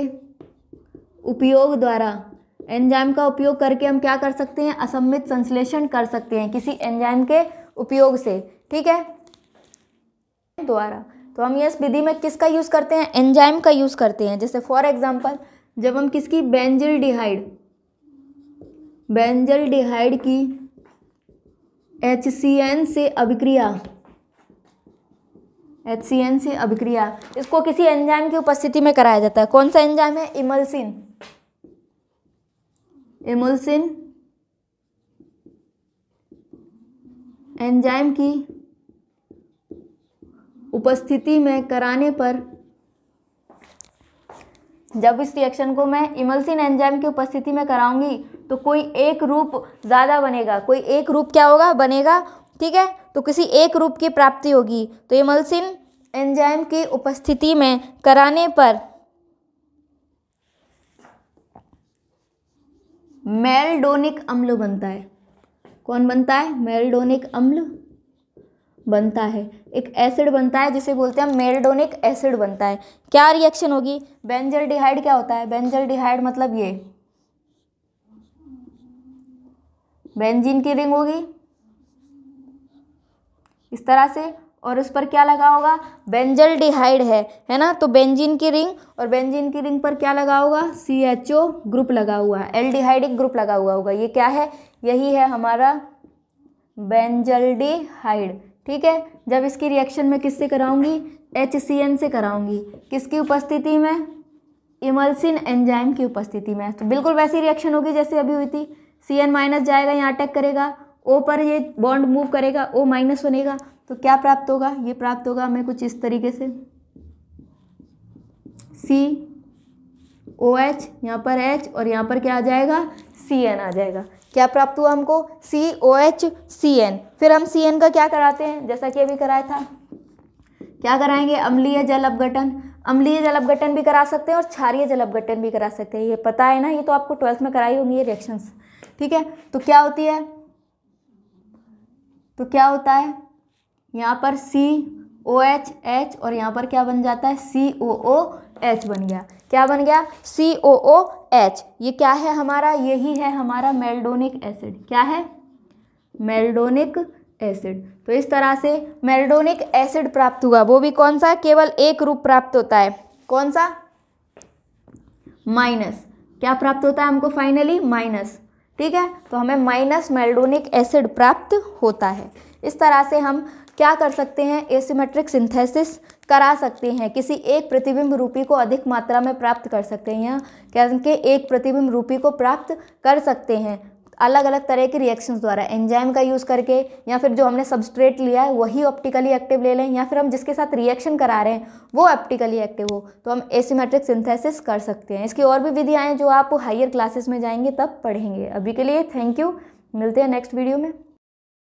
उपयोग द्वारा एंजाइम का उपयोग करके हम क्या कर सकते हैं असम्मित संश्लेषण कर सकते हैं किसी एंजाइम के उपयोग से ठीक है द्वारा तो हम ये इस विधि में किसका यूज़ करते हैं एंजाइम का यूज़ करते हैं जैसे फॉर एग्जाम्पल जब हम किसकी बेंजिल डिहाइड बेंजल डिहाइड की एच सी एन से अभिक्रिया एच सी एन से अभिक्रिया इसको किसी एंजाइम की उपस्थिति में कराया जाता है कौन सा एंजाइम है इमल्सिन इमल्सिन एंजाइम की उपस्थिति में कराने पर जब इस रिएक्शन को मैं इमल्सिन एंजाइम की उपस्थिति में कराऊंगी तो कोई एक रूप ज़्यादा बनेगा कोई एक रूप क्या होगा बनेगा ठीक है तो किसी एक रूप की प्राप्ति होगी तो इमल्सिन एंजाइम की उपस्थिति में कराने पर मेलडोनिक अम्ल बनता है कौन बनता है मेलडोनिक अम्ल बनता है एक एसिड बनता है जिसे बोलते हैं मेल्डोनिक एसिड बनता है क्या रिएक्शन होगी बेंजल डिहाइड क्या होता है बेंजल डिहाइड मतलब ये बेंजीन की रिंग होगी इस तरह से और उस पर क्या लगा होगा बेंजल डिहाइड है है ना तो बेंजीन की रिंग और बेंजीन की रिंग पर क्या लगा होगा सी एच ओ ग्रुप लगा हुआ है एल डिहाइडिक ग्रुप लगा हुआ होगा ये क्या है यही है हमारा बेंजल डिहाइड ठीक है जब इसकी रिएक्शन मैं किससे कराऊंगी एच सी एन से कराऊंगी किसकी उपस्थिति में इमल्सिन एंजाइम की उपस्थिति में तो बिल्कुल वैसी रिएक्शन होगी जैसे अभी हुई थी सी एन माइनस जाएगा यहाँ अटैक करेगा ओ पर ये बॉन्ड मूव करेगा ओ माइनस बनेगा तो क्या प्राप्त होगा ये प्राप्त होगा हमें कुछ इस तरीके से सी ओ एच यहाँ पर एच और यहाँ पर क्या आ जाएगा सी एन आ जाएगा क्या प्राप्त हुआ हमको सी ओ एच सी एन फिर हम सी एन का क्या कराते हैं जैसा कि अभी कराया था क्या कराएंगे अम्लीय जल अपघटन अम्लीय जल अपघटन भी करा सकते हैं और क्षारीय जल अपघटन भी करा सकते हैं ये पता है ना ये तो आपको ट्वेल्थ में कराई होंगी ये रिएक्शंस ठीक है तो क्या होती है तो क्या होता है यहाँ पर सी ओ एच एच और यहाँ पर क्या बन जाता है सी ओ ओ एच बन गया क्या बन गया सी ओ ओ एच ये क्या है हमारा यही है हमारा मेल्डोनिक एसिड क्या है मेल्डोनिक एसिड तो इस तरह से मेल्डोनिक एसिड प्राप्त हुआ वो भी कौन सा केवल एक रूप प्राप्त होता है कौन सा माइनस क्या प्राप्त होता है हमको फाइनली माइनस ठीक है तो हमें माइनस मेल्डोनिक एसिड प्राप्त होता है इस तरह से हम क्या कर सकते हैं एसिमेट्रिक सिंथेसिस करा सकते हैं किसी एक प्रतिबिंब रूपी को अधिक मात्रा में प्राप्त कर सकते हैं क्या कि एक प्रतिबिंब रूपी को प्राप्त कर सकते हैं अलग अलग तरह के रिएक्शंस द्वारा एंजाइम का यूज़ करके या फिर जो हमने सबस्ट्रेट लिया है वही ऑप्टिकली एक्टिव ले लें या फिर हम जिसके साथ रिएक्शन करा रहे हैं वो ऑप्टिकली एक्टिव हो तो हम एसीमेट्रिक सिंथेसिस कर सकते हैं इसकी और भी विधियाँ हैं जो आप हायर क्लासेस में जाएंगे तब पढ़ेंगे अभी के लिए थैंक यू मिलते हैं नेक्स्ट वीडियो में